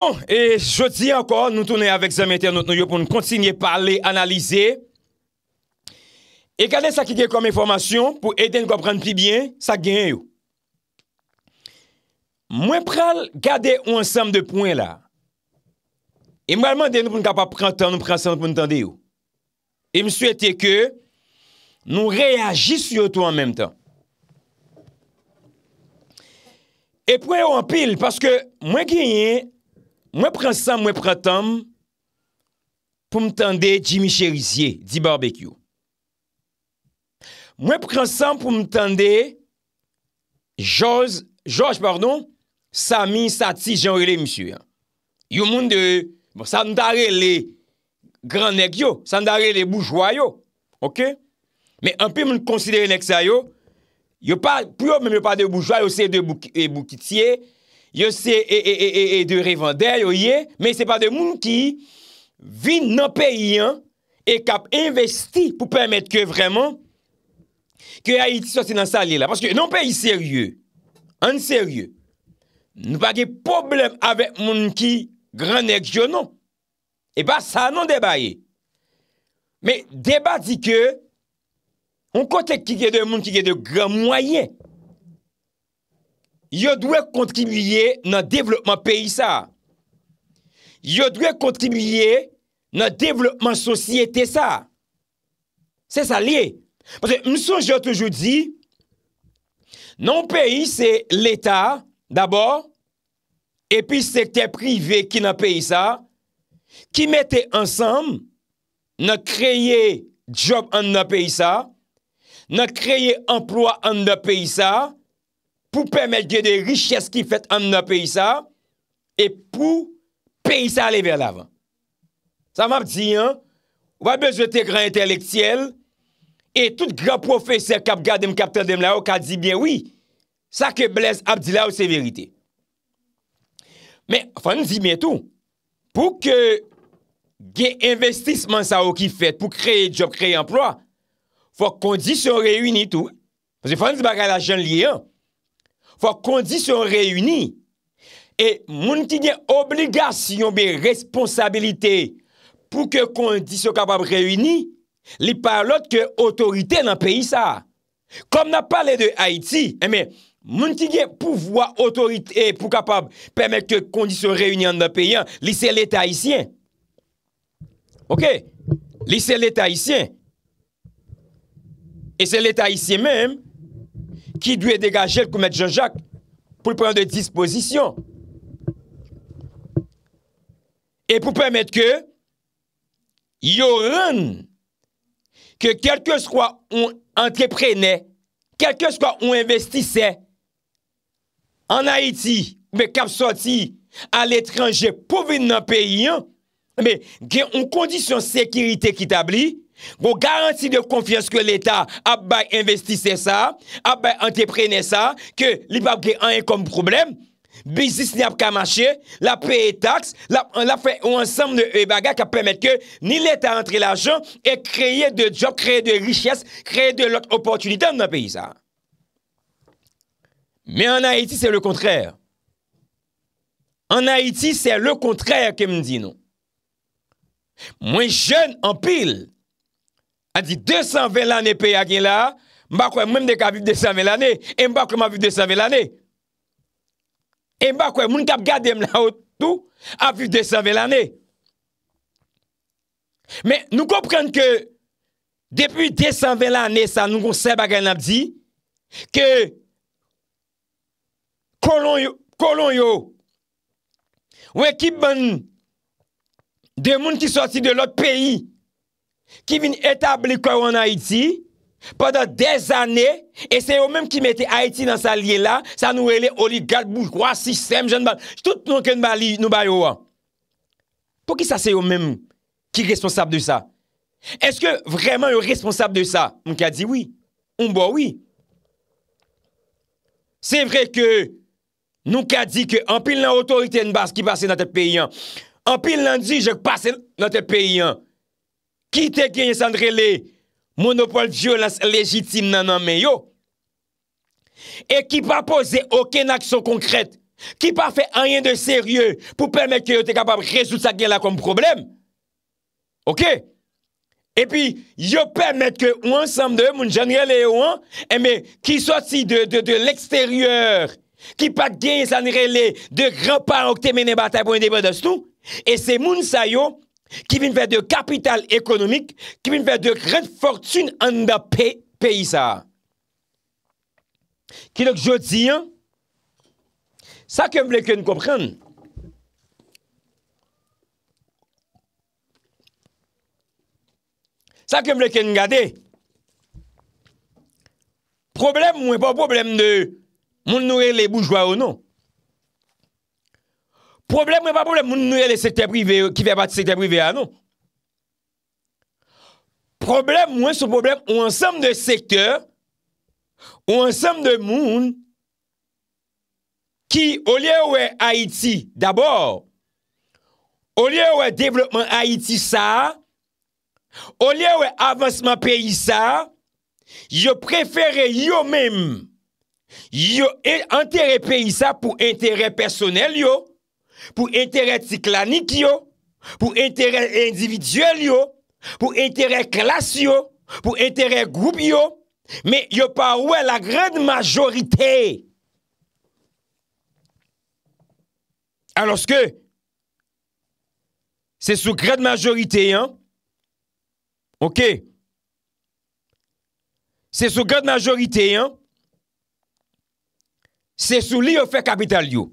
Bon, e jodi ankon, nou tounen avek zanmete anot nou yo pou nou kontinye parle, analize. E gade sa ki gen kome informasyon pou eten kwa pran pi bien, sa gen yo. Mwen pral gade ou ansam de pwen la. E mwen alman den nou pou nou kapap pran tan nou pran san nou pou nou tan de yo. E mwen souete ke nou reajis yo tou an menm tan. E pwen yo an pil, paske mwen gen yen... Mwen prensan mwen prentanm pou mtande Jimmy Cherissier, D-Barbecue. Mwen prensan pou mtande George, pardon, Sami, Sati, Jean-Réle, Monsur. Yo moun de, bon, sa mtare le gran nek yo, sa mtare le boujwa yo, ok? Me anpe mwen konsidere nek sa yo, yo pa, pou yo mwen yo pa de boujwa yo, se de boukitye, yo se e, e, e, e de revendèl, yo ye, men se pa de moun ki vin nan peyi an, e kap investi pou pèmet ke vreman ke a yi diso se nan sa li la. Panske nan peyi seryè, an seryè, nou pa ge problem avèk moun ki gran ek jounan, e ba sa nan debaye. Men deba di ke, moun kontek ki ge de moun ki ge de gran mwaye, Yo dwe kontribuye nan devlopman peyi sa. Yo dwe kontribuye nan devlopman sosyete sa. Se sa liye. Mson jote jodi, nan peyi se l'Etat d'abord, epi sekte privé ki nan peyi sa, ki mette ansam, nan kreye job an nan peyi sa, nan kreye emplwa an nan peyi sa, pou pèmèt gè de richèst ki fèt an nan pèy sa, e pou pèy sa alè vèl avan. Sa mè ap di an, wè bèj wè te gran entelektiyel, e tout gran profeseur kap gàdèm kap tèdèm la ou, ka di bè wè, sa ke blèz ap di la ou se verite. Mè, fèn di bè tou, pou kè gè investisman sa ou ki fèt, pou kreye job, kreye emploi, fò kondisyon reyouni tou, fèn di bè gè la jèn liye an, Fwa kondisyon reyuni... E moun ki gen obligasyon... Be responsabilite... Pou ke kondisyon kapab reyuni... Li par lot ke otorite nan peyi sa... Kom nan pale de Haiti... Eh moun ki gen pou vwa otorite... Eh, pou kapab... Permet ke kondisyon reyuni nan peyi sa... Li se leta hisyen... Ok... Li se leta hisyen... E se leta hisyen men... ki dwe degaje l koumèd Jean-Jacques pou l pren de dispozisyon. Et pou pèmèd ke yoron ke kelke skwa ou anteprene, kelke skwa ou investise en Haiti, me kap soti al etranje pou vin nan peyi, me gen ou kondisyon sekirite kitabli, Gwo garanti de konfians ke l'Etat ap bay investise sa, ap bay anteprene sa, ke li bab ge euh, an en kom problem, bizis ni ap kamache, la pe et tax, la fe ou ansam de e baga ke ap pemete ke ni l'Etat antre l'ajon e kreye de job, kreye de richesse, kreye de lot opotunite an nan pe yi sa. Me an Haiti se le kontrere. An Haiti se le kontrere ke m di nou. Mwen jen an pil. An di 220 l ane pey agen la, mba kwe mwen dek aviv 220 l ane, mba kwe m aviv 220 l ane. Mba kwe moun kap gade m la ou tou, aviv 220 l ane. Me nou komprende ke depi 220 l ane sa nou konsep agen ap di, ke kolon yo, wè kip bon de moun ki sosi de lot peyi, Ki vin etabli koron Haïti Pada des anè E se yo mèm ki mette Haïti nan sa liye la Sa nou ele oligal boujwa Sistem jen bal Tout nou ken bali nou bay ou an Pou ki sa se yo mèm Ki responsable de sa Eske vreman yo responsable de sa Nou ka di oui Ou mba oui Se vre ke Nou ka di ke An pil nan otorite yon bas Ki pase nan te peyi an An pil nan di Je pase nan te peyi an Ki te genye sanre le... Monopole violas legitime nananmen yo... E ki pa pose oken aksyon konkrete... Ki pa fe anyen de serye... Pou permette ke yo te kapab rezout sa gen la kom probleme... Ok... E pi yo permette ke ouan sanmde... Moun janye le ouan... E eh me ki soti de l'eksteryor... Ki pa genye sanre le... De granpan okte mene batay pou yon debat de stou... E se moun sa yo... ki vin fè de kapital ekonomik, ki vin fè de renfotune an da pey sa. Ki lòk jòt ziyan, sa kem vleke n komprende. Sa kem vleke n gade, problem mwen pa problem de moun nouye le boujwa ou nou. Problem mwen pa problem moun nou yè lè sèktè privè, ki fè pati sèktè privè anon. Ah problem mwen sou problem ou ansèm de sèktè, ou ansèm de moun, ki ou lè ouè Haiti, d'abord, ou lè ouè développement Haiti sa, ou lè ouè avansman pays sa, yo preferè yo mèm, yo enterè pays sa pou enterè personèl yo, pou enteren tsyklanik yo, pou enteren individuel yo, pou enteren klas yo, pou enteren groub yo, men yo pa ouwe la gred majorite. Anoske, se sou gred majorite yo, anoske yo, anoske yo, anoske yo, se sou gred majorite yo, se sou li yo fe kapital yo,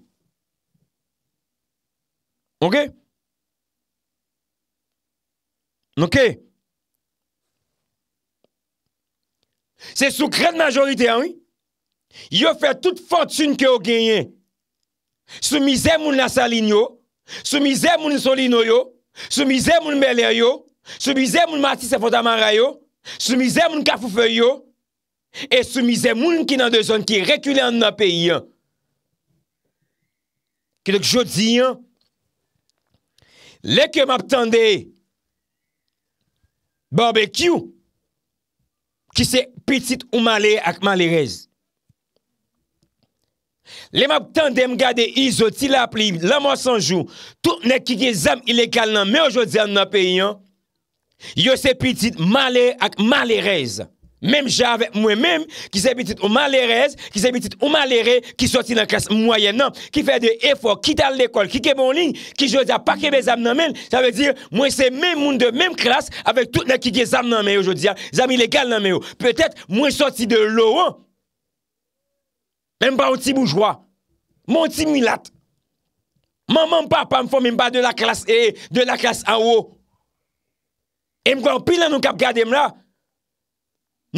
Ok? Ok? Se sou kred majorite an, yo fè tout fòntune ki yo genyen. Sou mizè moun nasalini yo, sou mizè moun solino yo, sou mizè moun melè yo, sou mizè moun mati sefotamara yo, sou mizè moun kafoufe yo, e sou mizè moun ki nan de zon ki rekule an nan peyi yo. Kilek jodi yo, Lè ke map tande, barbekyou, ki se pitit ou male ak male rez. Lè map tande m gade izot, ila pli, la mwa sanjou, tout ne ki gen zam ilegal nan, me ojodi an nan peyyan, yo se pitit male ak male rez. Mem jave, mwen mem, ki se bitit ou malerez, ki se bitit ou malere, ki soti nan klas mwoyen nan, ki fe de efok, ki tal dekol, ki ke bon lin, ki jodi apakebe zam nan men, sa ve dir, mwen se men moun de men klas, avek tout nan ki ge zam nan men yo jodi ya, zam ilegal nan men yo. Petet mwen soti de lo an, men mba outi boujwa, mba outi milat, mman mpa mpa mfo men mba de la klas e, de la klas awo, e mkwa an pilan nou kap gade mla,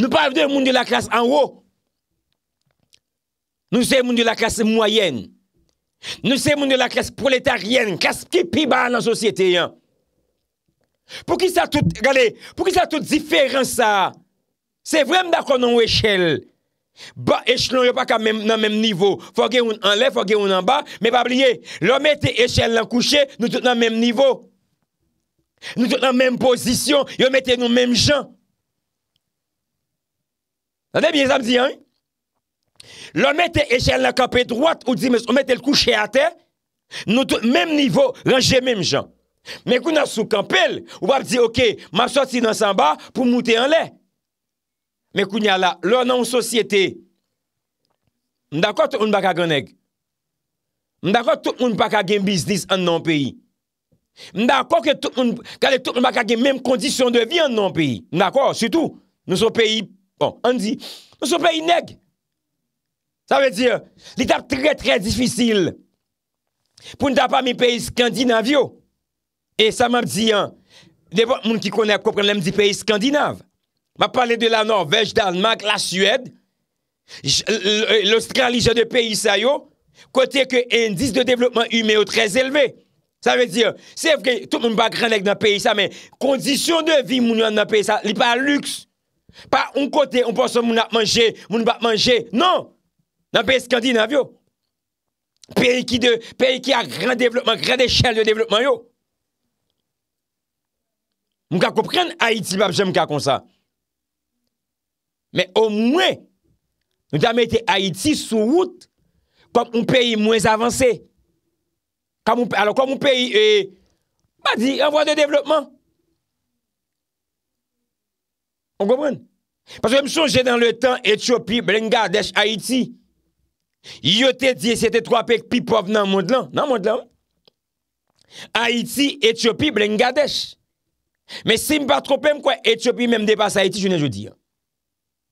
Nou pa avde moun de la klas an wou. Nou se moun de la klas mwoyen. Nou se moun de la klas proletaryen. Klas ki pi ba nan sosyete yon. Pou ki sa tout, gade, pou ki sa tout diferens sa. Se vwem da konon wechel. Ba echelon yo pa ka nan menm nivou. Fwa geyoun an le, fwa geyoun an ba. Me pa blye, lo mette echel lan kouche, nou tout nan menm nivou. Nou tout nan menm posisyon, yo mette nou menm jan. Sade bie zam di an? Lo mette echel la kapè drouat ou di mè sou mette l kouchè a tè, nou tout mèm nivou ranje mèm jan. Mè kou nan sou kampèl ou bap di ok, ma soti nan sanba pou moutè an lè. Mè kou nya la, lo nan ou sosyete, mdakot ou n baka genèk? Mdakot ou n baka gen biznis an nan peyi? Mdakot ou n baka gen mèm kondisyon de vi an nan peyi? Mdakot, sütou, nou sou peyi Bon, an di, nou sou peyi neg. Sa ve di, li tap tre, tre difisil. Poun tap pa mi peyi skandinav yo. E sa ma di, de bon moun ki konè, koupren lèm di peyi skandinav. Ma pale de la Norvej, Dalmak, la Suèd, euh, l'Australija de peyi sa yo, kote ke endis de devlopman yume yo trez elve. Sa ve di, se vre, tout moun bak reneg nan peyi sa, men kondisyon de vi moun yo nan peyi sa, li pa lüks. pa un non. kote, un poson moun ap manje moun bat manje, nan nan peye Skandinav yo peye ki de, peye ki a gran devlopman gran dechal de devlopman yo moun ka koupren Haiti bab jen moun ka konsa men o mwen nou ta mette Haiti sou wout kom un peye mwen avanse alo kom un peye ba di, an vwa de devlopman On kompwen? Paswè m chonjè nan le tan, Etiopi, Blingades, Haiti. Yo te diye sete 3 pek pi pov nan mond lan. Nan mond lan. Haiti, Etiopi, Blingades. Me sim pa trompem kwa Etiopi mèm depas Haiti, jounè jou di.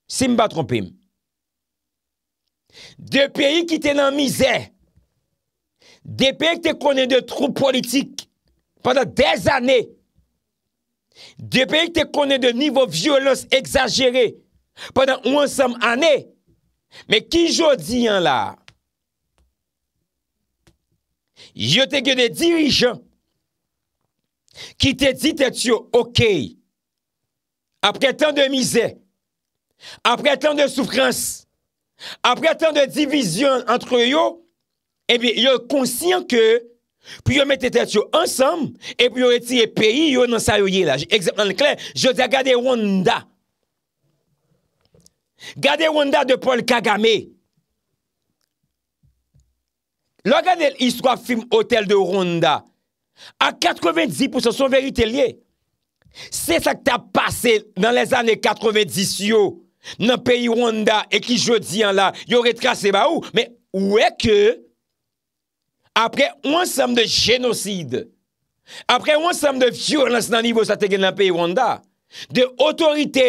Sim pa trompem. De peyi ki te nan mizè, de peyi ki te konen de trou politik, padan 10 anè, De pek te konen de nivou violos exagere padan ou ansam ane, me ki jodi an la, yo te gen de dirijan ki te dit et yo, ok, apre tan de mize, apre tan de soufrans, apre tan de divizyon antre yo, ebe eh yo konsyen ke pou yo mette tet yo ansam e pou yo reti e peyi yo nan sayoye la ekseptan klen, jode a gade Rwanda gade Rwanda de Paul Kagame lo gade l'histoire film Hotel de Rwanda a 90% verite liye se sa k ta pase nan les ane 90 si yo nan peyi Rwanda e ki jodi an la yo reti kase ba ou ou e ke apre wansam de genoside, apre wansam de fjur nan s nan nivou sa te gen nan peyi Wanda, de otorite,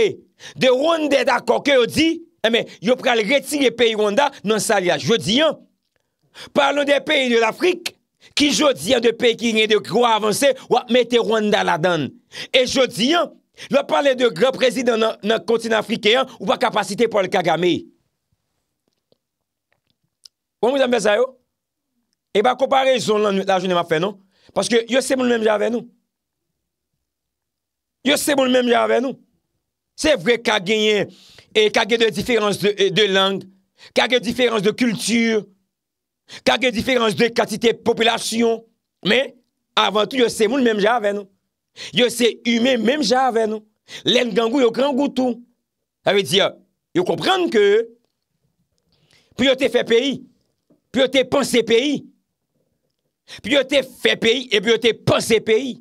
de Wanda da koke ou di, eh yo pral reti le peyi Wanda, nan sa li a jodi an, parlon de peyi de l'Afrique, ki jodi an de peyi ki nye de kwa avanse, wap mette Wanda la dan, e jodi an, lop parle de kwa prezid nan kontin Afrikean, wap kapasite pou al kagame. Wap mou zan bezay yo? E ba kompare zon lan la jounen wap fè nou. Paske yo se moun mèm javè nou. Yo se moun mèm javè nou. Se vwe kageye, kageye de diférense de lang, kageye diférense de kultúr, kageye diférense de katite popilasyon. Mè, avan tout, yo se moun mèm javè nou. Yo se yume mèm javè nou. Len gangou yo gran goutou. A ve di ya, yo kompran ke, pou yo te fè peyi, pou yo te panse peyi, Pi yo te fe peyi, e pi yo te pase peyi.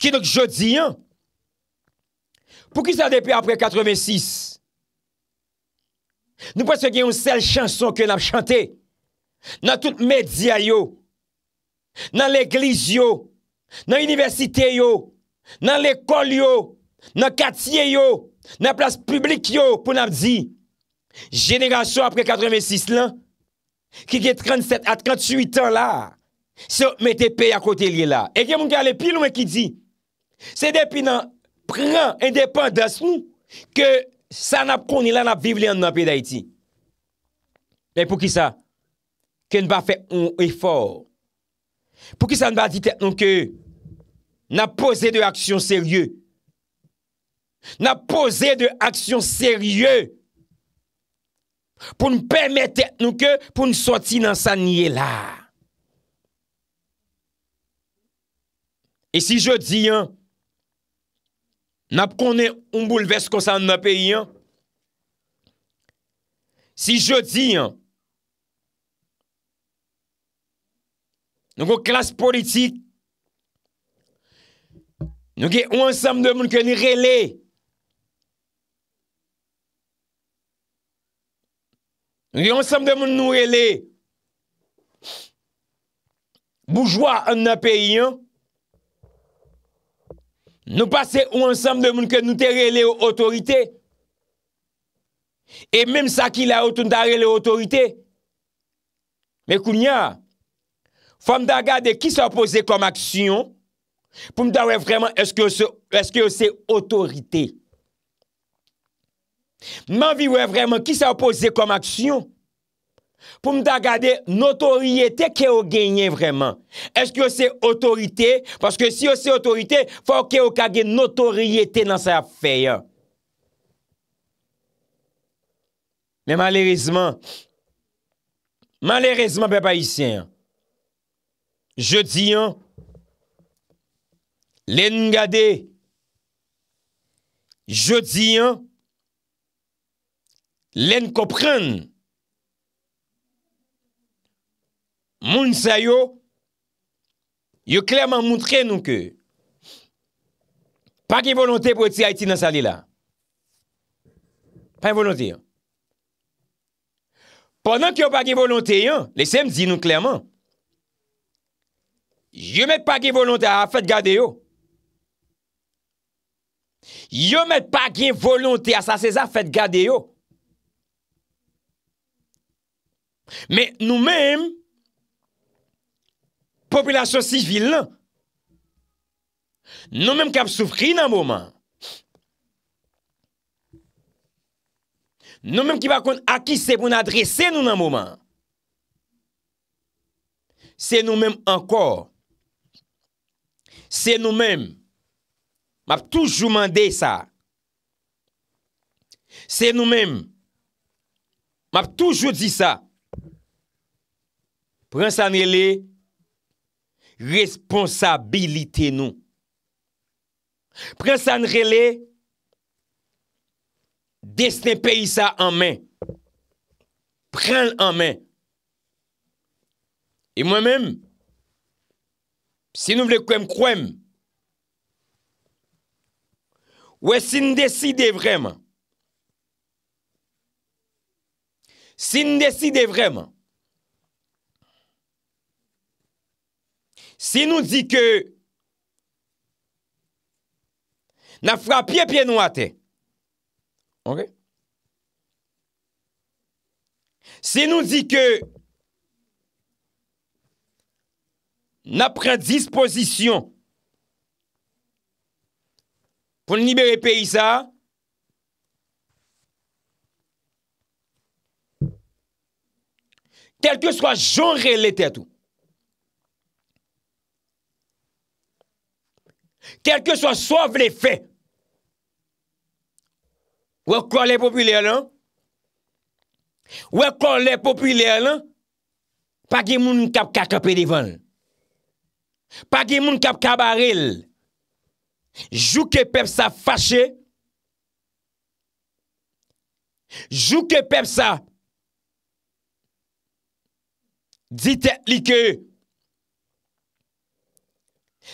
Ki nou k jodi an, pou ki sa depi apre 86, nou pas se genyon sel chanson ke nam chante, nan tout media yo, nan l'eglis yo, nan universite yo, nan l'ekol yo, nan katiye yo, nan plas publik yo, pou nam di, jenera so apre 86 lan, Ki gen 37 a 38 an la, se mette pe ya kote li la. E gen moun gale pil mwen ki di, se depi nan pran, indepan das nou, ke sa nap koni la nap viv li an nan pi da iti. Men pou ki sa, ke nba fe yon efor. Pou ki sa nba di tenon ke, nan pose de aksyon serye. Nan pose de aksyon serye. pou nou pemet et nou ke pou nou soti nan sa nye la. E si jodi an, nap konen un bouleves konsan nan peyi an, si jodi an, nou kon klas politik, nou ke ou ansam devoun ke ni reley, Nou yon sèm de moun nou re le boujwa an apè yon nou pasè ou an sèm de moun ke nou te re le otorite e mèm sa ki la otoun da re le otorite mè kounya fòm da gade ki sa posè kom aksyon pou mdare vreman eske yo se otorite Mwen viwen vremen ki sa opose kom aksyon Pou mda gade notoriye te ke ou genye vremen Eske yo se otorite Paske si yo se otorite Fok yo ke ou kage notoriye te nan sa fey Men malerezman Malerezman pe pa isen Je di yon Len mga de Je di yon Len kopren. Moun sa yo. Yo klerman moun tre nou ke. Pa ki volonte pou eti a eti nan sa li la. Pa ki volonte yon. Pendan ki yo pa ki volonte yon. Le se m di nou klerman. Yo met pa ki volonte a fèd gade yo. Yo met pa ki volonte a sa se zaf fèd gade yo. Yo. Mè nou mèm Populasyon sivil nan Nou mèm ki ap soufri nan mouman Nou mèm ki bakon akise pou nan adrese nou nan mouman Se nou mèm ankor Se nou mèm M ap toujou mande sa Se nou mèm M ap toujou di sa Pren sanre le, responsabilite nou. Pren sanre le, desne peyi sa anmen. Pren anmen. E mwen men, si nou vle kwenm kwenm, wè sin deside vremen. Sin deside vremen. Se nou di ke nan fwa piye piye nou ate, se nou di ke nan pren disposisyon pou libere peyi sa, tel ke swa joun relitet ou, Kèlke sou non? non? a sov le fè. Ouè kon lè popilyè lè? Ouè kon lè popilyè lè? Pagye moun kapka kapè divan. Pagye moun kapka baril. Jouke pep sa fache. Jouke pep sa. Dite li kè.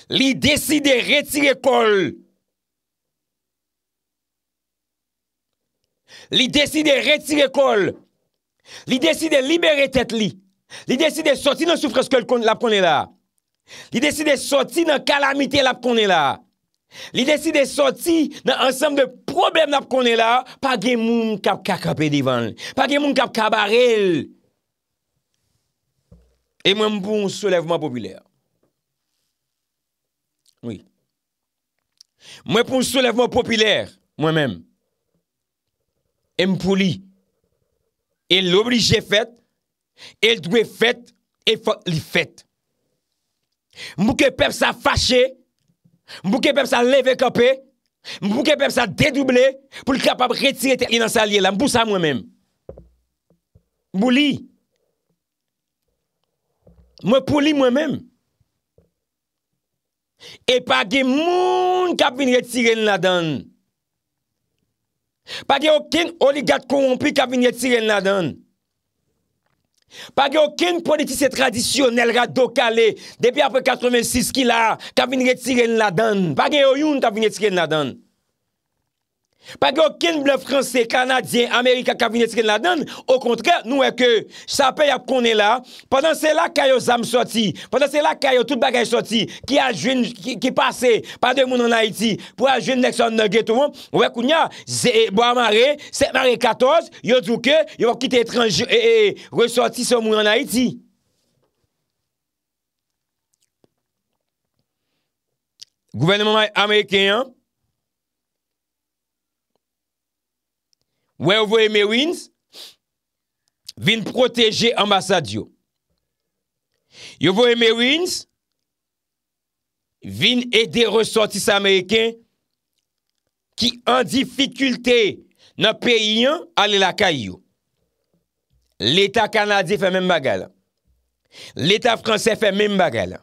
Li desi de retire kol. Li desi de retire kol. Li desi de libere tet li. Li desi de soti nan soufreske l ap konela. Li desi de soti nan kalamite l ap konela. Li desi de soti nan ansam de problem l ap konela. Pa gen moun kap kak ap edivan. Pa gen moun kap kabarel. E mwen mpoun soulevman popüler. Mwen pou sou lev mwen popilèr Mwen men E m pou li E l'oblige fèt E l'dwè fèt E fèt Mwen pou kepe sa fachè Mwen pou kepe sa leve kapè Mwen pou kepe sa dedoublè Pou li kapab retire te inansalye la Mwen pou sa mwen men Mwen pou li Mwen pou li mwen men E pa gen moun ka vin retiren la dan, pa gen oken oligat korompi ka vin retiren la dan, pa gen oken politise tradisyonel radokale debi apwe 86 kila ka vin retiren la dan, pa gen oyoun ta vin retiren la dan. Pag yo kin le franse, kanadyen, amerika kabinetik N la dan, o kontre nou weke Sape yap konen la Pendan se la kayo zam soti Pendan se la kayo tout bagaj soti Ki pase, pa de moun an Haiti Po a jwen nekson nege tovon Ouwekoun ya, bo amare 7 mare 14, yo djouke Yo kit etranje, ee, eh, ee, eh, resoti Son moun an Haiti Gouvenement ameriken an Ouè ouvo eme winz, vin proteje ambasad yo. Yo ouvo eme winz, vin ede ressortis Ameriken ki an difikulte nan peyi an ale laka yo. L'Etat Kanadi fè men bagala. L'Etat Fransè fè men bagala.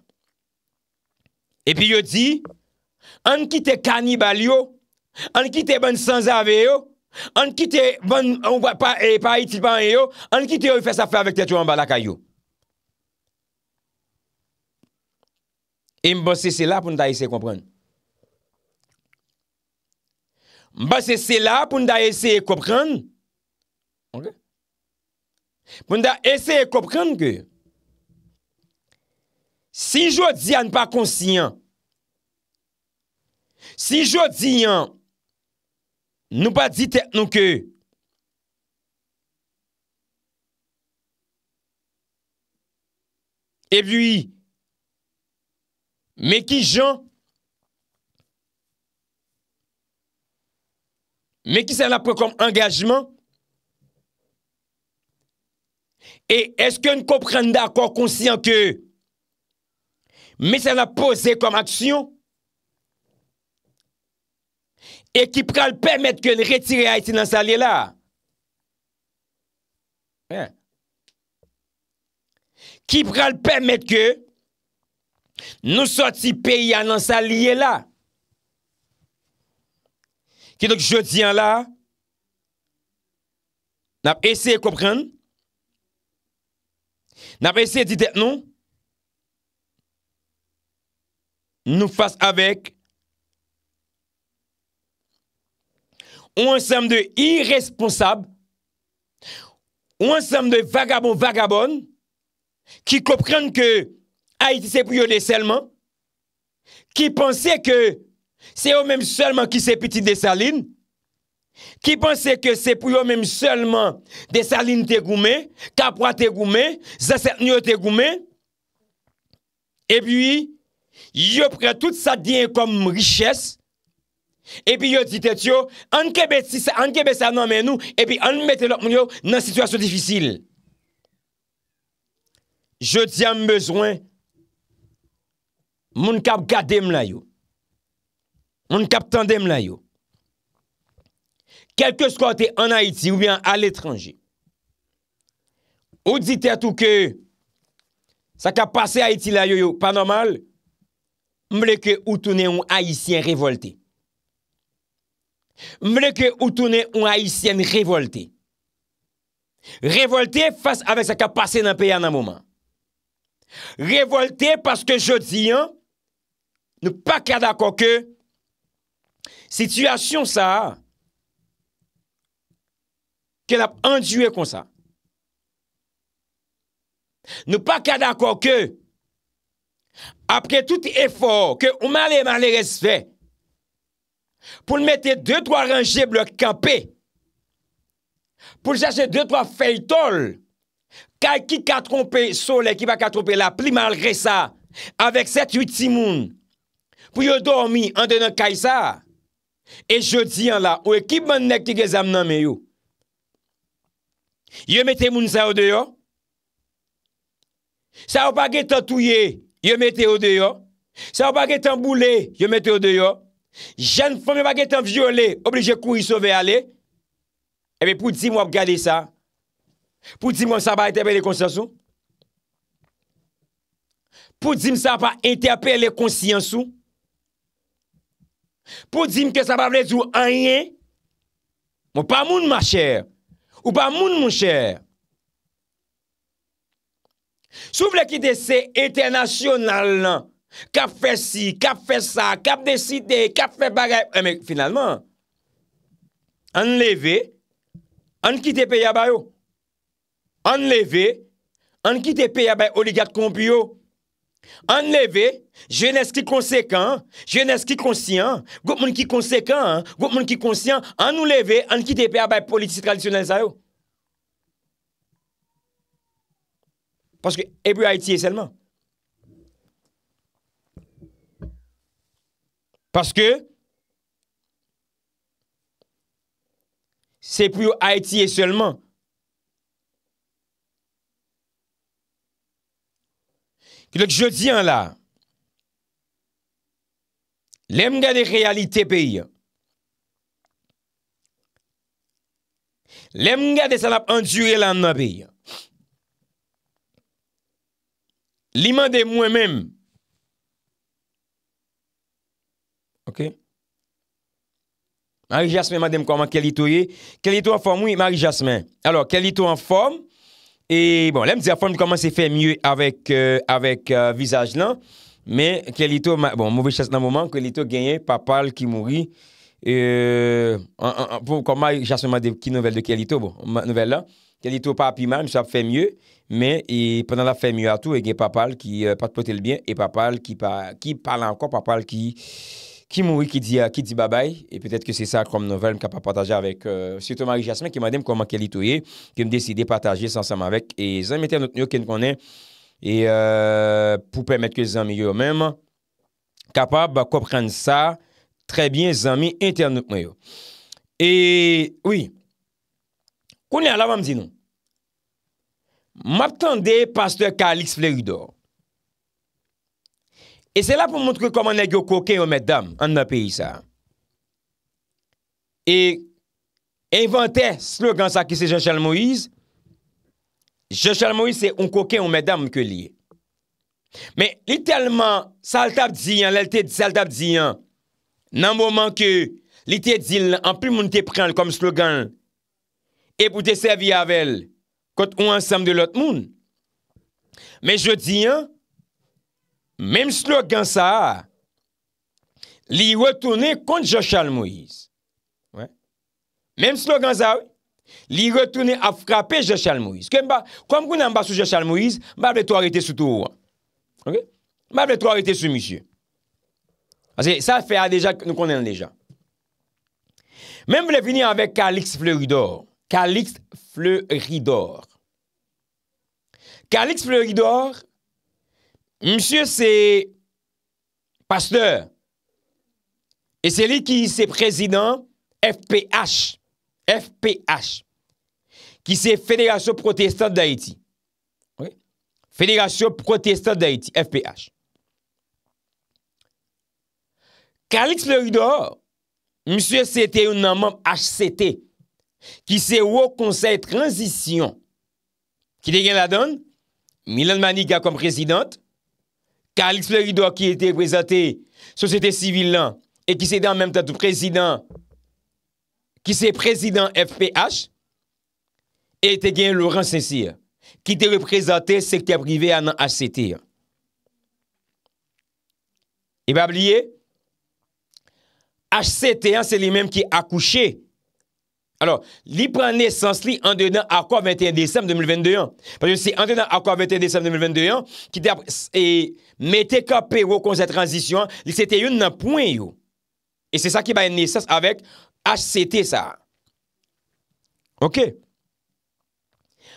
Epi yo di, an kite kanibal yo, an kite bon sansave yo, An ki te, pa e, iti pan e yo, an ki te yo fese a fè avèk te tè tou an balak a yo. E mbose se la poun da eseye kompran. Mbose se la poun da eseye kompran, poun da eseye kompran kè, si jò diyan pa konsiyan, si jò diyan, Nou pa di tèk nou kè. E vwi, mè ki jan, mè ki sè la pou kom engajman, e eske nou kom pren d'akor konsyen kè, mè sè la pou zè kom aksyon, E ki pral pèmèd ke lè retire a eti nan sa liye la. Ki pral pèmèd ke nou soti peyi a nan sa liye la. Ki nou jodi an la nap ese koupran. Nap ese di det nou nou fase avèk ou ansanm de irresponsab, ou ansanm de vagabon vagabon, ki kopren ke ha iti se pou yo de selman, ki pense ke se yo menm selman ki se piti de salin, ki pense ke se pou yo menm selman de salin te goume, kapwa te goume, zaseknyo te goume, e bi, yo pre tout sa dien kom riches, epi yo ditet yo ankebet sa nanmen nou epi anmete lak mwen yo nan situasyon difisil je diyan mbezwen moun kap gade mla yo moun kap tende mla yo kelke skote an Haiti ou bien al etranje ou ditet ou ke sa kap pase Haiti la yo yo pa normal mbleke ou toune yon haitien revolte Mreke ou toune ou a isyen revolte. Revolte fase avek sa ka pase nan peya nan mouman. Revolte paske jodi an, nou pa kada kouke, sityasyon sa, ke la p anjouye kon sa. Nou pa kada kouke, apre tout efor, ke ou male male resfè, pou l mette 2-3 ranje blok kampe, pou l jase 2-3 fey tol, kay ki ka trompe sole, ki pa ka trompe la, pli mal resa, avek 7-8 timoun, pou yo dormi an denan kaysa, e jodi an la, ou ekipman nek te ge zam nan me yo, yo mette moun sa o deyo, sa o pake tan touye, yo mette o deyo, sa o pake tan boule, yo mette o deyo, jen fome wak etan viole, oblije kou yi sove ale, ebe eh pou di m wap gade sa, pou di m wap sa pa entepele konsyansou, pou di m sa pa entepele konsyansou, pou di m ke sa pa vle djou anyen, mou pa moun ma chè, ou pa moun moun chè, sou vle ki de se internasyonal nan, Kap fè si, kap fè sa, kap dè si dè, kap fè bagè. Eh men, finalman, an lèvè, an ki te pe yabay yo. An lèvè, an ki te pe yabay oligat konpiyo. An lèvè, jènes ki konsekant, jènes ki konsyant, gòp moun ki konsekant, gòp moun ki konsyant, an ou lèvè, an ki te pe yabay politisi tradisyonel zay yo. Paske ebri a etiye selman. Paske se pou yo Haitie selman. Kilek jodi an la, lem nga de realite peye. Lem nga de sanap anjouye lan nan peye. Liman de mwen menm, Ok. Marie-Jasmin, madame, kwa man Kelito ye. Kelito an form ou yi, Marie-Jasmin? Alors, Kelito an form, e bon, lèm di euh, euh, bon, euh, bon, a form di kwa man se fè mye avèk visaj lan, men Kelito, bon, mouvè chas nan mouman, Kelito genye, papal ki mouri, e... pou kon Marie-Jasmin madame, ki nouvel de Kelito, nouvel lan, Kelito pa api man, sa fè mye, men, e penan la fè mye atou, e genye papal ki pat pote l byen, e papal ki pal an kon, papal ki... ki moui, ki di babay, et peut-être que c'est ça comme nouvelle, m'kap à partager avec euh, M. Tomari Jasmin, qui m'a dit m'comment quel est tout y est, qui m'a décidé de partager ça ensemble avec les amis internautaux qui nous connaissent, et euh, pour permettre que les amis eux-mêmes capables de comprendre ça, très bien les amis internautaux. Et oui, konè ala m'a dit non, m'a attendé pasteur Karl X. Flerudor, E se la pou mwontre kom an e gyo koke ou meddam an nan peyi sa. E inventè slogan sa ki se Jean-Charles Moïse. Jean-Charles Moïse se un koke ou meddam ke li. Men literalman, sal tab diyan, lal te sal tab diyan. Nan mwoman ke li te dil, an pi moun te prenl kom slogan. E pwote se vi avel kot ou ansam de lot moun. Men je diyan. Mem slo gen sa a, li retoune kont Joshal Moïse. Ouè. Mem slo gen sa a, li retoune ap frape Joshal Moïse. Kwen mba, kwen mbou nan basou Joshal Moïse, mba ble to a rete sou tou ouan. Ok. Mba ble to a rete sou misye. Asè, sa fè a deja, nou konen deja. Mem vle fini avè Kalix Fleuridor. Kalix Fleuridor. Kalix Fleuridor, Kalix Fleuridor, msye se pasteur e se li ki se prezident FPH FPH ki se Fédération Protestante d'Haïti Fédération Protestante d'Haïti, FPH Kalix Lerido msye se te ou nan mem HCT ki se ou konsey transisyon ki de gen la don Milan Maniga kom prezident Kar Alex Leridov ki ete reprezenté sosyete sivil lan et ki se den an menm tatou prezident ki se prezident FPH ete gen Laurent Saint-Cyr ki te reprezenté seke prive anan H7 E bab liye H7 se li menm ki akouche Li pren nesans li an denan akwa 21 desemm 2021. Pari si an denan akwa 21 desemm 2021, ki te ap meteka pe wakon se transisyon, li se te yon nan pwen yo. E se sa ki baye nesans avek HCT sa. Ok?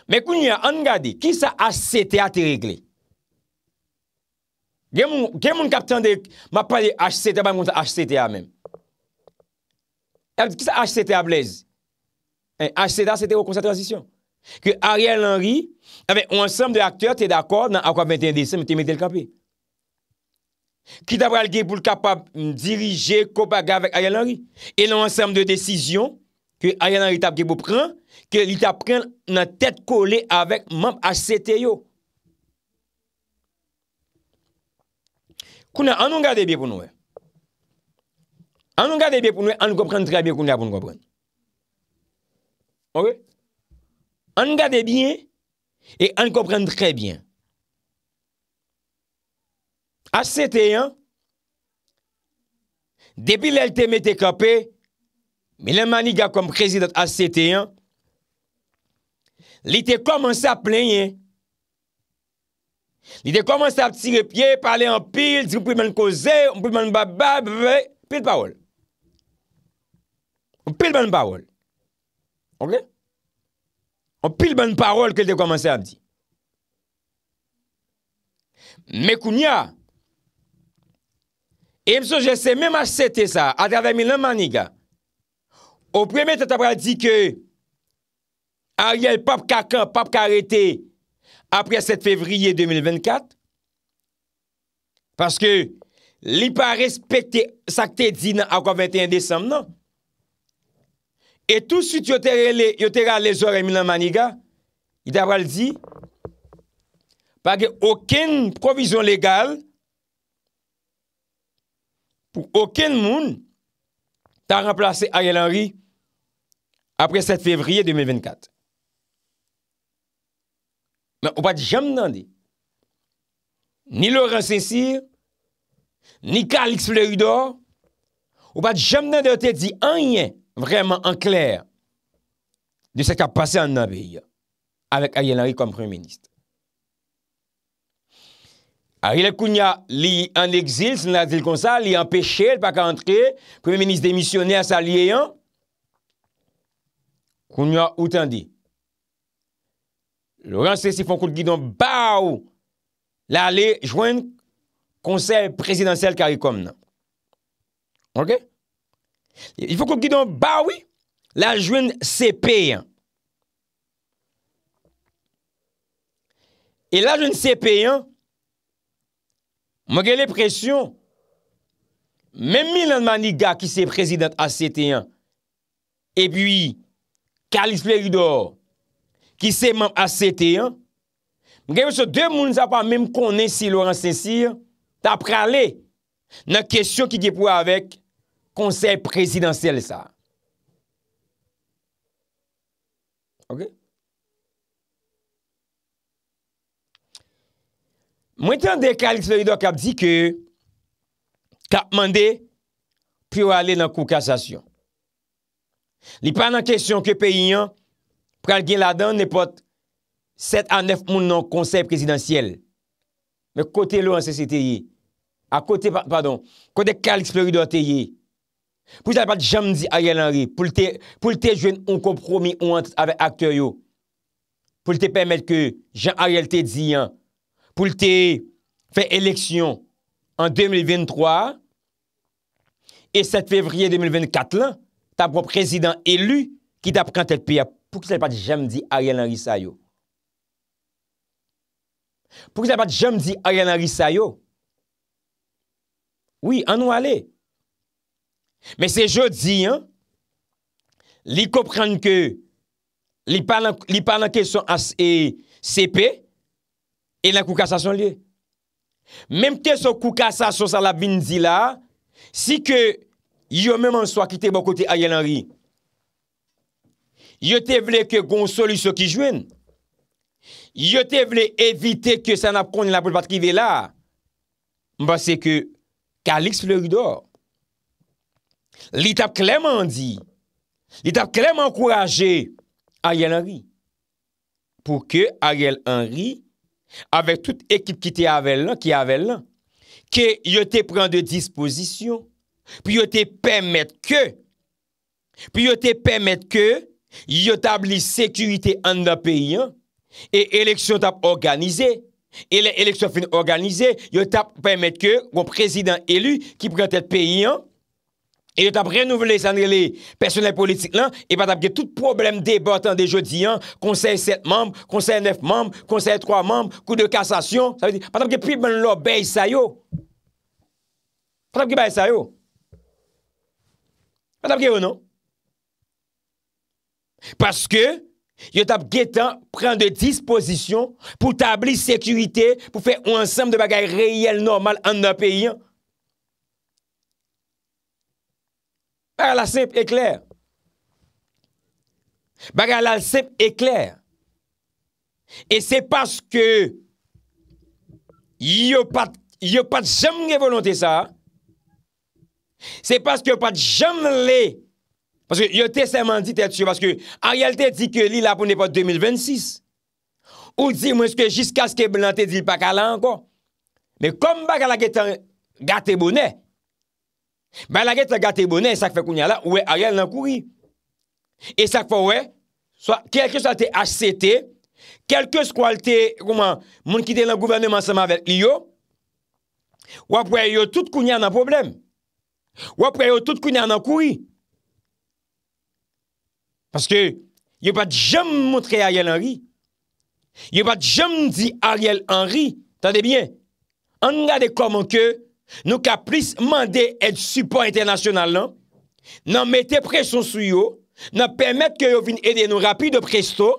Mè koun yon an gade, ki sa HCT a te regle? Gen moun kapten de ma pale HCT ba moun sa HCT a menm? El di ki sa HCT a blez? HCTO kon sa transisyon. Ke Ariel Henry, ansem de akteur te dakor nan akwa 21 desi men te metel kapi. Ki tabral gebu l kapab dirije kopaga vek Ariel Henry. E nan ansem de desisyon ke Ariel Henry tab gebu pren, ke li tab pren nan tet kole avek mamp HCTO. Kou nan anongade biye pou noue. Anongade biye pou noue anou komprende trebi kou nou apon komprende. An gade bien E an kompren dre bien A sete yan Depi lèl teme te kapè Mè lè mani gà kom prezidat a sete yan Lè te komanse ap plènyen Lè te komanse ap tirepye Parle an pil Mpil men koze Mpil men babab Mpil men bawol Mpil men bawol On pi l bonne parol ke l de komanse a mi di. Mè kounya, e mso jese mèm a sete sa, a drave mi l maniga, ou premè te tabra di ke a riel pap kakan, pap karete, apre 7 fevriye 2024, paske li pa respete sakte di nan akwa 21 desem nan, et tout soute yo tere al lezor eminan maniga, it aval di, page oken provision legal pou oken moun ta remplase Ariel Henry apre 7 fevriye 2024. Mwen wad jam nan di, ni Laurent Saint-Cyr, ni Carl X. Fleury d'or, wad jam nan di wate di an yen vraiment en clair de ce qui a passé en Namibie avec Ariel Henry comme Premier ministre. Ariel Kounia, li en exil, si on a dit comme ça, li empêché, il pas qu'à entrer, Premier ministre à sa lié. Hein. Kounia, ou dit? Laurent Cessi font coup de guidon, baou, l'aller joindre conseil présidentiel CARICOM. OK? Yfo kou gidon ba wè, la jwen sepeyen. E la jwen sepeyen, mwen gen lè presyon, men mi nan mani ga ki se prezident ACT1, e pi Kalif Lerido, ki seman ACT1, mwen gen wè se dè moun sa pa men konen si Laurent Saint-Cyr, ta pralè nan kesyon ki di pou avèk, konsey prezidansyel sa. Ok? Mwen tan de Kalix Florido kap di ke kap mande pou ale nan kou kassasyon. Li pan nan kesyon ke peyi yon, pral gen la dan, ne pot 7 an 9 moun nan konsey prezidansyel. Me kote lo an se se te ye. A kote, pardon, kote Kalix Florido te ye, Pou li te pat jam di Ariel Henry, pou li te jwen on kompromi ou an tete ave akter yo. Pou li te pemet ke jen Ariel te diyan, pou li te fe eleksyon an 2023, e 7 fevriye 2024 lan, ta prou prezident elu ki ta prantel piya pou li te pat jam di Ariel Henry sa yo. Pou li te pat jam di Ariel Henry sa yo. Oui, an nou ale. Men se je di, li kopren ke li panan ke son as e sepe, e la koukasa son li. Mem ke son koukasa son sa la bin di la, si ke yo menman so akite bon kote a ye lan ri, yo te vle ke gonsolu so ki jwen, yo te vle evite ke sa nap kone la pou patrive la, mba se ke kalix fle ridor. li tap kleman di, li tap kleman kouraje Ariel Henry, pou ke Ariel Henry, avek tout ekip ki te ave lan, ki ave lan, ke yo te pren de disposisyon, pou yo te pemet ke, pou yo te pemet ke, yo tab li sekurite an da peyi an, e eleksyon tap organize, eleksyon fin organize, yo tap pemet ke, kon prezident elu ki prentet peyi an, E yo tap renouvele san gen le personel politik lan, e patap gen tout problem debatan de jodi an, konsey 7 memb, konsey 9 memb, konsey 3 memb, kou de kassasyon, patap gen pibe men lo bay sayo. Patap gen bay sayo. Patap gen yo nan. Paske, yo tap gen tan pren de disposisyon pou tabli sekurite, pou fe ou ansenm de bagay reyel normal an nan peyi an. Bagal la sep e kler. Bagal la sep e kler. E se paske yo pat yo pat jom ge volante sa. Se paske yo pat jom le. Paske yo te seman di te tu. Paske a realte di ke li la pou ne pa 2026. Ou di mwen se ke jiska se ke blante di pa kalan anko. Me kom bagal la getan gatebounen. Ben la get la gata e bonen, e sak fe kounya la, ou e Ariel nan koui. E sak fe ou e, so kelke skwa te HCT, kelke skwa te, moun ki te nan gouvernement seman vek li yo, wap wè yo tout kounya nan problem. Wap wè yo tout kounya nan koui. Paske, yo pat jem moutre Ariel Henry. Yo pat jem di Ariel Henry. Tande bien. An gade komon ke, Nou ka plis mande et support international lan Nan mette presyon sou yo Nan permette ke yo vin ede nou rapi de presto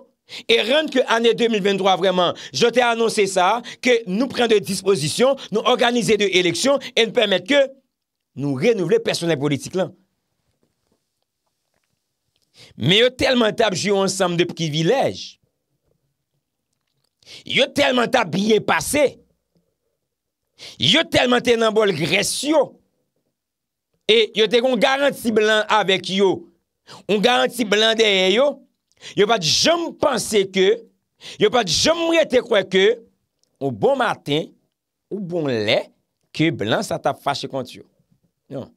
E rende ke ane 2023 vreman Je te annonse sa Ke nou pren de disposisyon Nou organize de eleksyon E nou permette ke Nou renouvele personel politik lan Me yo telman tab jyo ansam de privilej Yo telman tab biye pase Yo telman te nan bol gres yo, e yo te kon garanti blan avek yo, kon garanti blan derye yo, yo pat jom panse ke, yo pat jom mwete kwe ke, ou bon matin, ou bon le, ke blan sa tap fache kont yo. Non.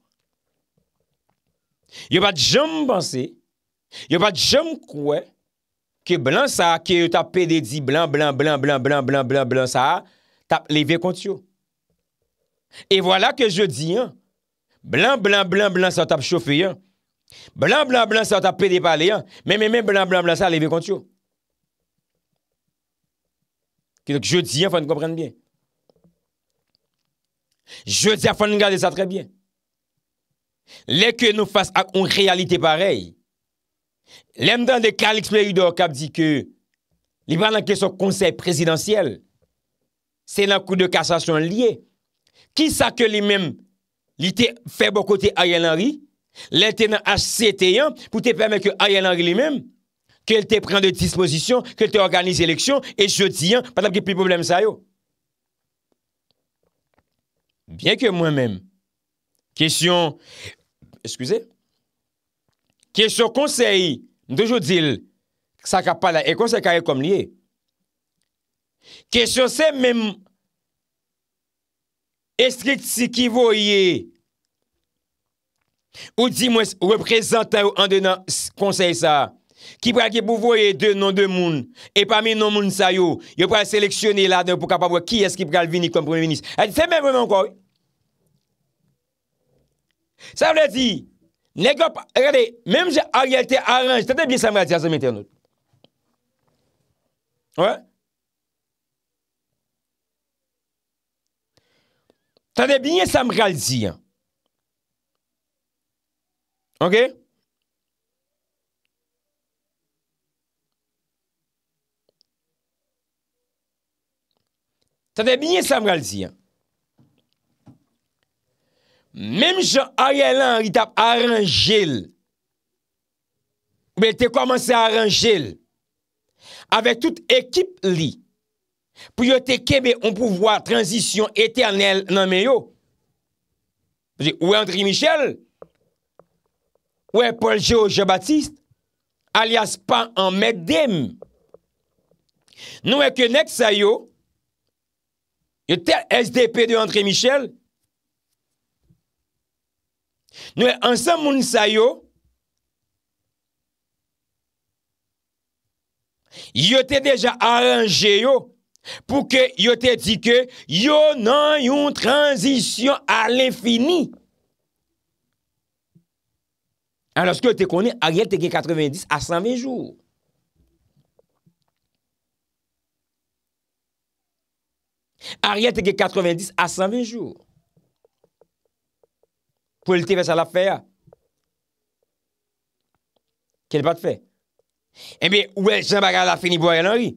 Yo pat jom panse, yo pat jom kwe, ke blan sa, ke yo tap pe de di blan, blan, blan, blan, blan, blan, blan sa, tap leve kont yo. E wala ke je di an, blan, blan, blan, blan sa tap chofeyan, blan, blan, blan sa tap pedepaleyan, men men men blan, blan, blan sa aleve kontyo. Kèdè ke je di an, fèn kòprenn bien. Je di an, fèn gade sa trè bien. Lè kè nou fass ak on realite parey, lèm dan de kal eksple yu do kap di kè, li ban nan kè son konsey presidansyel, se nan kou de kassasyon liye, Ki sa ke li men li te febo kote a yon anri? Lè te nan hc te yon pou te pweme ke a yon anri li men? Kel te pren de dispozisyon, kel te organize leksyon, e jodi yon patap ki pi problem sa yo? Bien ke mwen men, kesyon, eskouze, kesyon konsey, nou jodi, sa ka pala, e konsey ka yon e kom liye. Kesyon se men mwen, Estrit si ki voye. Ou di mwen reprezentan ou an denan konsey sa. Ki prek ki pou voye de nan de moun. E pa mi nan moun sayo. Yo prek seleksyoni la de pou kapabwa. Ki eski prek alvini kon prouni minis. Se mwen mwen kwa. Sa mwen ladi. Nekop. E gade. Mem jè a realite aranj. Se mwen ladi a zem internot. Ouè. Sa de bine sa m ral zi an. Ok? Sa de bine sa m ral zi an. Mem jan a ye lan, ri tap aran jil. Ou men te kwa man se aran jil. Ave tout ekip li. Pou yo te kebe on pou vwa transisyon eternel nan me yo. Ou e André Michel, ou e Paul-Georges Baptiste, alias pan an Mek Dem. Nou e konek sa yo, yo te SDP de André Michel, nou e ansan moun sa yo, yo te deja aranje yo, pou ke yo te di ke yo nan yon transisyon al infini aloske yo te konen a riyal te gen 90 a 120 jour a riyal te gen 90 a 120 jour pou el te fese la fè ya ke l pa te fè e mi ou el jan bagan la feni pou a yon anri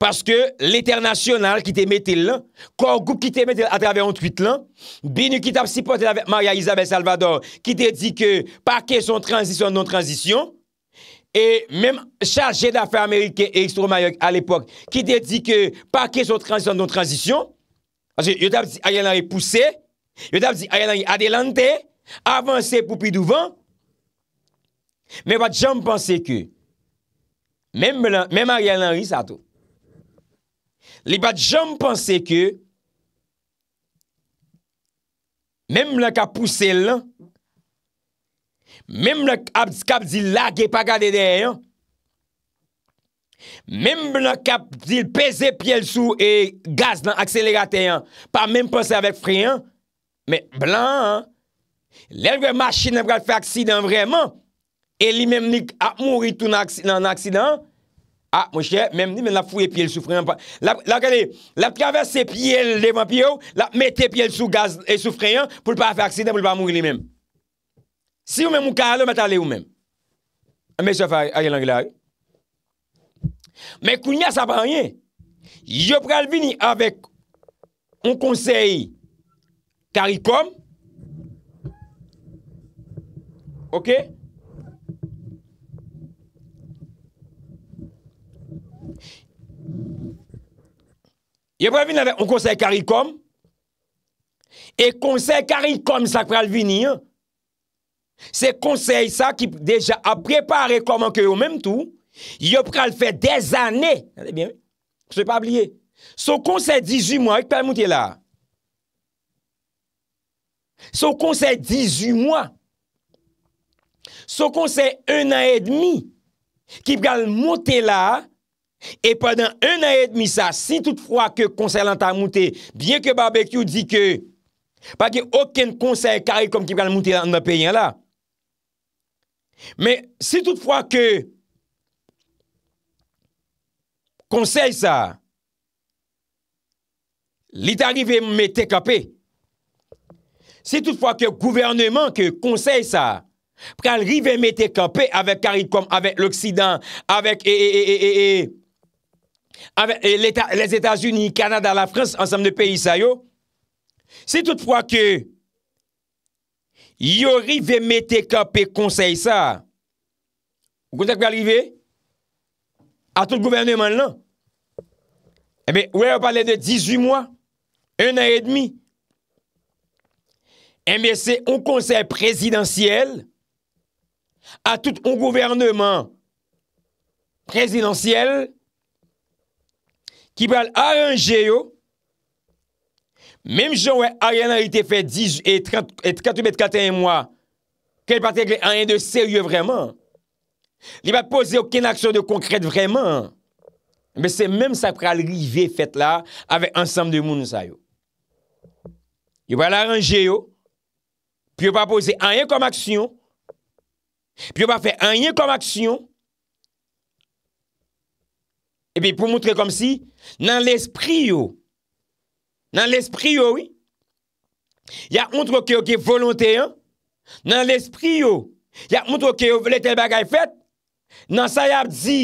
Paske l'éternasyonal ki te mette lan, kor goup ki te mette atrave ontuit lan, binu ki tap sipote la Maria Elizabeth Salvador, ki te dike pake son transisyon non transisyon, e menm chache d'Affair Amérique et Extro-Mayork a l'époque, ki te dike pake son transisyon non transisyon, aske yo tap di a yon anri pousse, yo tap di a yon anri adelante, avanse pou pi douvan, menm wat jom panse ke, menm a yon anri sa tou, Li bat jom panse ke, mem blan ka pouse l, mem blan ka pouse l, lage pa gade de, mem blan ka pouse l, pese pye l sou, e gaz nan akselegate, pa mem panse avek fri, men blan, l elve machine ap gal fè aksidan vreman, e li mem ni ap mouri tout nan aksidan, nan aksidan, A, ah, mwen chè, mèm ni mèm la fouye pyele soufreyan pa. La kade, la traverse pyele devan pye ou, la mette pyele sou gaz et soufreyan, pou l pa fè aksidè, pou l pa mouni li mèm. Si ou mèm mou kade, mwen talè ou mèm. Mèm se fè aye langilè aye. Mèm kounya sa pa aye. Yo pral vini avèk mwen konsey karikom. Ok? yo pral vin la ve, on konsey karikom, e konsey karikom sa pral vini an, se konsey sa ki deja a prepari komanke yo, menm tou, yo pral fe dez ane, se pa pliye, so konsey 18 mwa, ek pral mouti la, so konsey 18 mwa, so konsey 1 an et demi, ki pral mouti la, Et pendant un an et demi sa, si tout fwa ke konsey lantan mouté, bien ke barbecue di ke, pa ki oken konsey karikom ki mwen mouté nan mwen peyen la, me, si tout fwa ke konsey sa, li ta rive mette kapé, si tout fwa ke gouvernement ke konsey sa, pral rive mette kapé avek karikom, avek l'Oksidan, avek ee, ee, ee, ee, ee, les États-Unis, Canada, la France, ensemble de pays, ça est. si toutefois que yo rive mette campé conseil ça, vous comprenez arrivé à tout gouvernement là. Eh bien, ouais, on parlait de 18 mois, un an et demi. Eh bien, c'est un conseil présidentiel à tout un gouvernement présidentiel ki pral aranje yo, menm joun wè a yon a yon a yote fè 10 et 30 et 30 et 41 mwa, kèl patè kèl a yon de sèrye vreman, li pat pose okèn aksyon de konkrèt vreman, menm se menm sa pral rive fèt la avè ansam de moun sa yo. Yo pral aranje yo, pi yo pat pose a yon kom aksyon, pi yo pat fè a yon kom aksyon, E pi pou moutre kom si, nan l'esprit yo. Nan l'esprit yo, oui. Ya moutre ki yo ki volonte an. Nan l'esprit yo. Ya moutre ki yo vlete bagay fet. Nan sa yap di.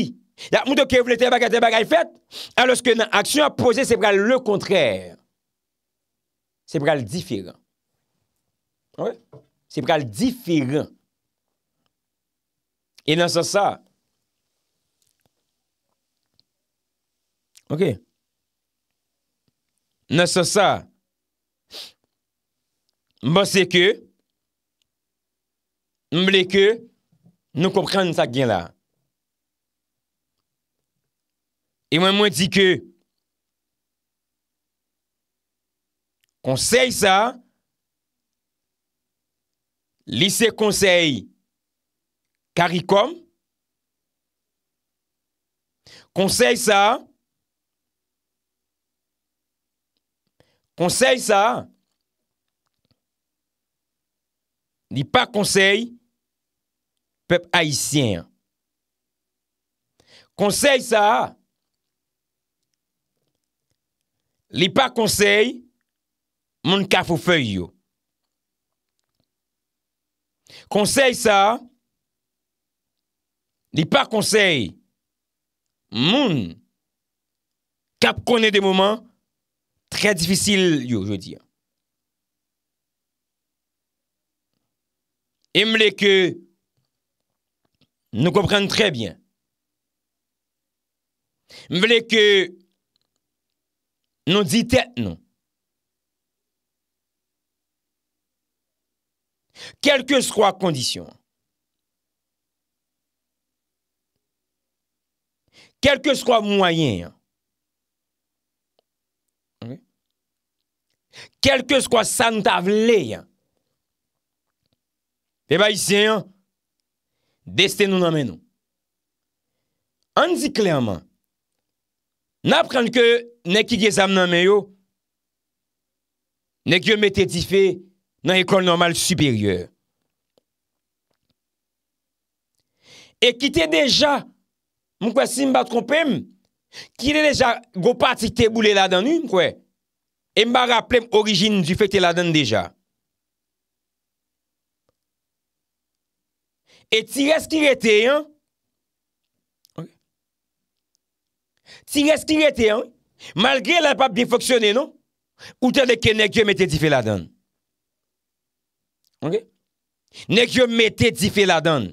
Ya moutre ki yo vlete bagay fet. A loske nan aksyon apose, se pral le kontrèr. Se pral difir. Se pral difir. E nan sa sa, Ok. Nè sò sè. Mbò sè kè. Mbò lè kè. Nou kompran nou sè kè la. E mwen mwen di kè. Konsey sè. Konsey sè. Lise konsey. Karikom. Konsey sè. Konsey sa li pa konsey pep haisyen. Konsey sa li pa konsey moun kaf ou fey yo. Konsey sa li pa konsey moun kap kone de mouman. très difficile, yo, je dire. Et me que nous comprenons très bien. Je que nous disions non. nous. que soient les condition, Quels que soient moyens. moyens. kelke skwa san ta vle yon. Te ba yisi yon, deste nou nanmen nou. An di klerman, nan pren ke ne ki gye zam nanmen yo, ne ki yo mette di fe nan ekol normal superior. E ki te deja, mwen kwa sim bat kompem, ki le deja go pati te boule la dan yon kwe, e mba raplem orijin di fe te ladan deja. E ti reskirete, ti reskirete, malgre la pa bi foksyone, ou tadeke nek yo mette di fe ladan. Nek yo mette di fe ladan.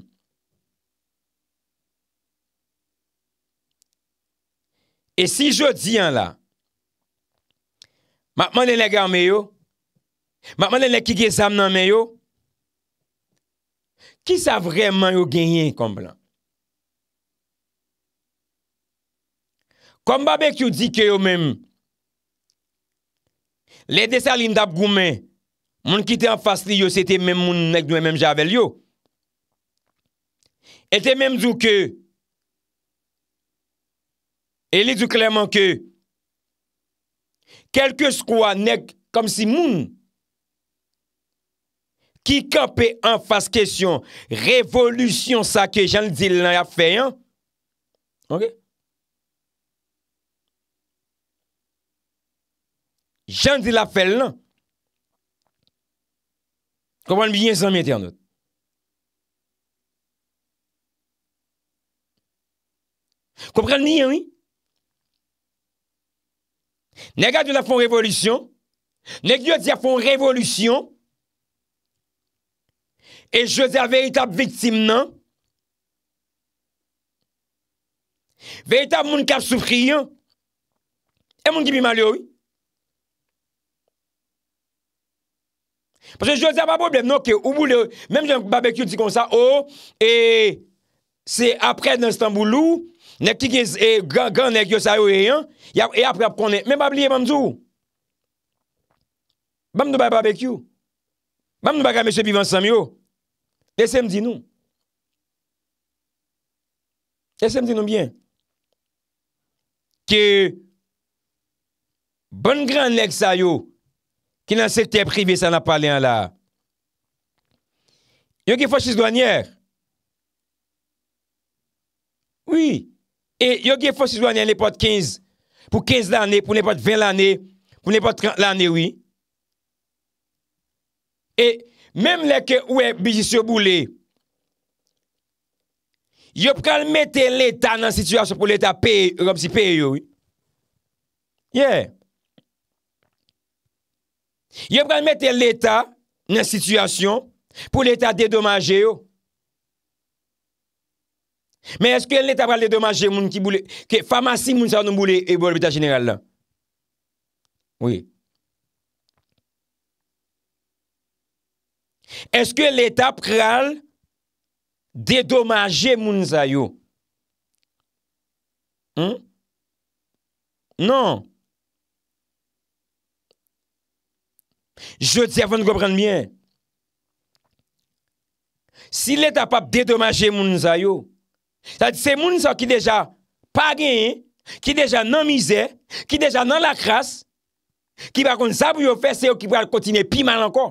E si yo di an la, Matmane lèk anme yo? Matmane lèk ki gen sam nanme yo? Ki sa vreman yo genyen komplan? Kom ba bèk yo di ke yo mèm, lè de sa lindap goumen, moun ki te an fasli yo, se te mèm moun nèk dwen mèm javel yo. E te mèm djou ke, e li djou klemman ke, kelke skwa nek kom si moun. Ki kape an fase kesyon, revolusyon sa ke jan di la fe yon. Ok? Jan di la fe yon. Kouman mi yon san mi eten anot? Kouman mi yon yon? Ne gade yon la fon revolutyon, ne gade yon la fon revolutyon, e jose a veritab vitim nan, veritab moun kap soufriyan, e moun ki bi mali ou. Pase jose a pa problem nan, ke ou boule ou, menm jen babekyo di kon sa ou, oh, e se apre nan Istanbul ou, Nèk ti gen zè, gwa nèk yo zay yo e yon, e apre ap konen, mè mab liye mèm zou. Mèm nou bè bè bè kyou. Mèm nou bè gwa mèche bivansam yo. E se mdi nou. E se mdi nou mbyen. Ke, bonn gran nèk zay yo, ki nan sèk tè privè, sa nan palè an la. Yon ki fò chis gwa nyer. Oui. Oui. E yo ge fos si jwane ane pot 15, pou 15 l ane, pou ane pot 20 l ane, pou ane pot 30 l ane, oui. E menm leke ou e bijis yo boule, yo pral mette l etat nan situasyon pou l etat peye, rom si peye, oui. Yeah. Yo pral mette l etat nan situasyon pou l etat dedomaje, oui. Men eske l'etap kral dedomaje moun ki boule, ki famasi moun sa ou nou boule e boule bita general la? Oui. Eske l'etap kral dedomaje moun zayou? Non. Je ti avan gopren mien. Si l'etap ap dedomaje moun zayou, Sa di se moun sa ki deja pa genyen, ki deja nan mizè, ki deja nan la kras, ki bakon zabou yo fè se yo ki pral kontine pi mal anko.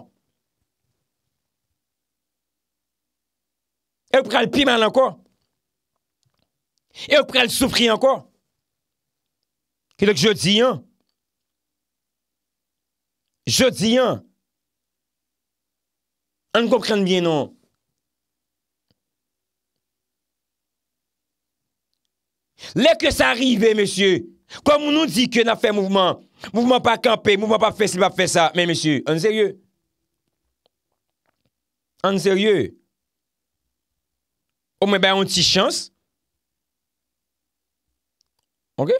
Eyo pral pi mal anko. Eyo pral soufri anko. Kilek jodi an. Jodi an. An kou pren bien nou. Lè kè sa arrive, mè sè, kom moun nou di kè nan fè mouvment, mouvment pa kampe, mouvment pa fè, si pa fè sa, mè mè sè, an sè rye. An sè rye. O mwen bè an ti chans. Ok?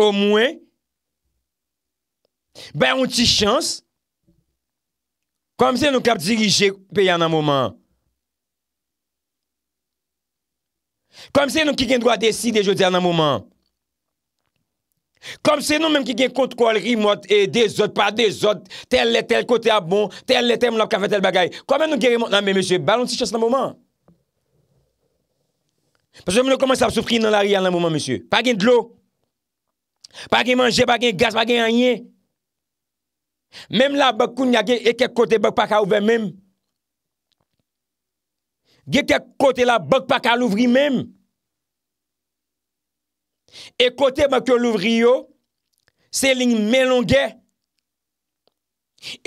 O mwen bè an ti chans. Kom se nou kap dirije pe ya nan mouman? Kom se nou ki gen drwa desi de jodi ya nan mouman? Kom se nou menm ki gen kontkol, remote, e de zot, pa de zot, tel le tel kote a bon, tel le tel moun ap kafe tel bagay? Kom menm nou geri moun nan mè, mè, mè, mè, mè, balon si chas nan mouman? Pasè mè nou komanse ap soufri nan la riyan nan mouman, mè, mè, mè, pa gen dlo, pa gen manje, pa gen gaz, pa gen anyen? Mem la bak koun ya ge e kek kote bak pa ka ouve menm. Ge kek kote la bak pa ka louvri menm. E kote bak yo louvri yo, se lin men lon ge.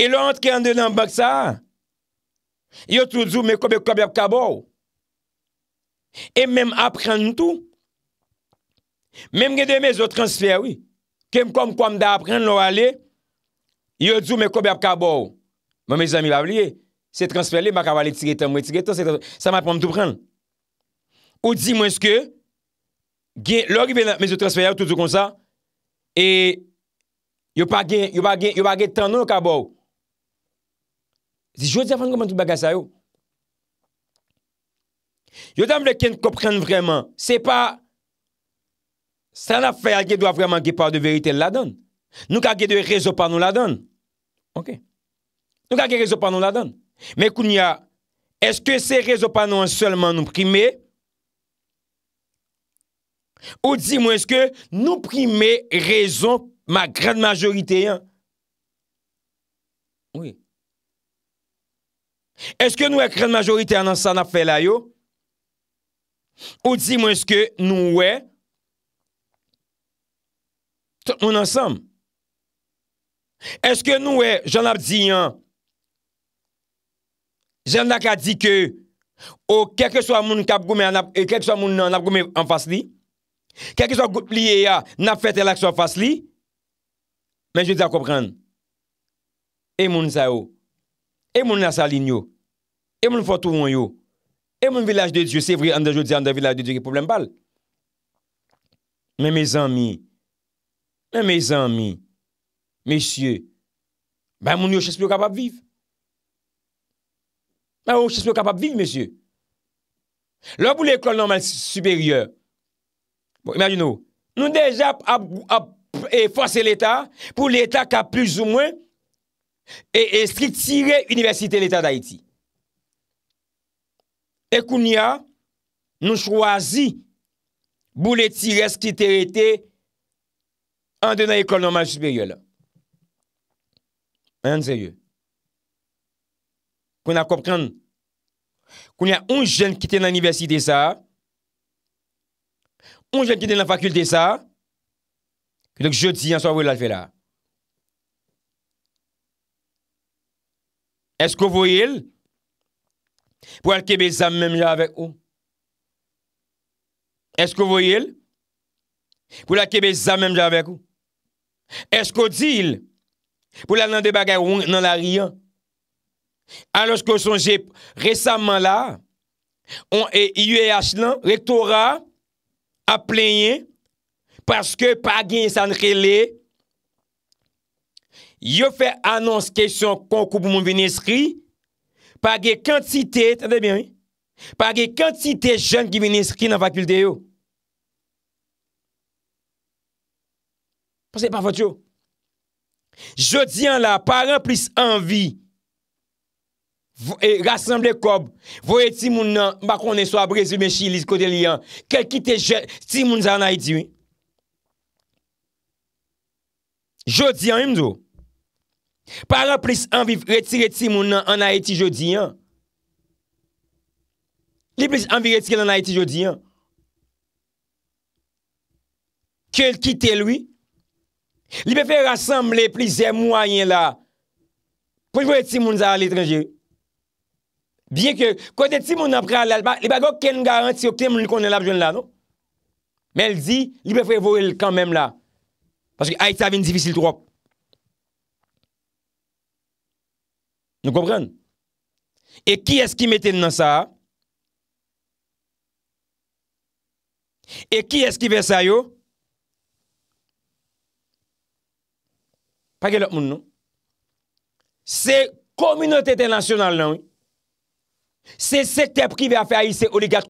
E lo antre an de nan bak sa, yo tout zou me koube koube ap kabou. E menm apren tout. Menm ge de me zo transfer wi. Kem kom koum da apren lo alek. Yo di yo mè koube ap kabou, mè mè zami wav liye, se transfer li mè kawale tigetan mè tigetan, sa mè ap mè mè tou pren. Ou di mwen ske, lò ki mè zou transfer yaw toutou kon sa, e yo pa gen, yo pa gen, yo pa gen tan nou kabou. Di jò di yon fèn kou mè mè tou baga sa yo. Yo dam lè ken kou pren vreman, se pa san a fè a gen dwa vreman gen pa de verite ladan. Nou ka ge de rezo pa nou la don? Ok. Nou ka ge rezo pa nou la don? Mè koun ya, eske se rezo pa nou anselman nou prime? Ou di mwen eske nou prime rezon ma kred majoriteyan? Oui. Eske nou e kred majoriteyan anselman fe layo? Ou di mwen eske nou we toun anselman? Eske nou we, jan ap di yon, jan ak a di ke, ou keke so a moun kap gome anap, e keke so a moun nan ap gome anfas li, keke so a gout pli e ya, nan ap fete lak so anfas li, men je di akopran, e moun sa yo, e moun nasa lin yo, e moun fotou moun yo, e moun vilaj de Diyo, se vri an de jodi an de vilaj de Diyo ki problem bal, men me zan mi, men me zan mi, men me zan mi, Mesye, ba moun yo chespe yo kapap viv. Ba moun yo chespe yo kapap viv, mesye. Lò pou l'ekol normal supérieur, imagino, nou deja a fose l'Etat pou l'Etat ka plus ou mwen e estri tire universite l'Etat d'Haïti. Ekounia nou chwazi pou l'etire eskiterite an dena ekol normal supérieur lò. Mwen a komprende kwen a un jen kite nan universite sa, un jen kite nan fakulte sa, kwen lak jodi an so avou la fe la. Esko voyel pou alkebe zan menm ja avek ou? Esko voyel pou alkebe zan menm ja avek ou? Esko diil Pou la nan de bagay woun nan la riyan. Alos ko son jep, resamman la, yon e IEH lan, rektora, ap plenye, paske pa gen yon san chele, yo fe anons kesyon konkou pou moun venesri, pa gen kantite, pa gen kantite jen ki venesri nan fakulte yo. Paske pa fot yo. Jodi an la, paren plis anvi, eh, rassemble kob, vo eti moun nan, bako ne so a Brezi, mechilis, kode li an, kel kite jeli, eti moun nan an eti yon. Jodi an yon mdo, paren plis anvi, eti eti moun nan, an an eti jodi an, li plis anvi eti gen an an eti jodi an, kel kite lwi. Li pefe rassemble plize mwanyen la. Konjwe ti moun zara letrengye. Bien ke, konjwe ti moun apre alalba, li bago ken garanti yo ken moun konen la pjwen la, no? Men el di, li pefe vorel kanmem la. Pwase ki a yi sa avin divisil trok. Nou kompren? E ki eski meten nan sa? E ki eski ve sa yo? Pagye lop moun nou. Se kominote ten nasyonal nan. Se se tep ki ve a fe a yi se oligak.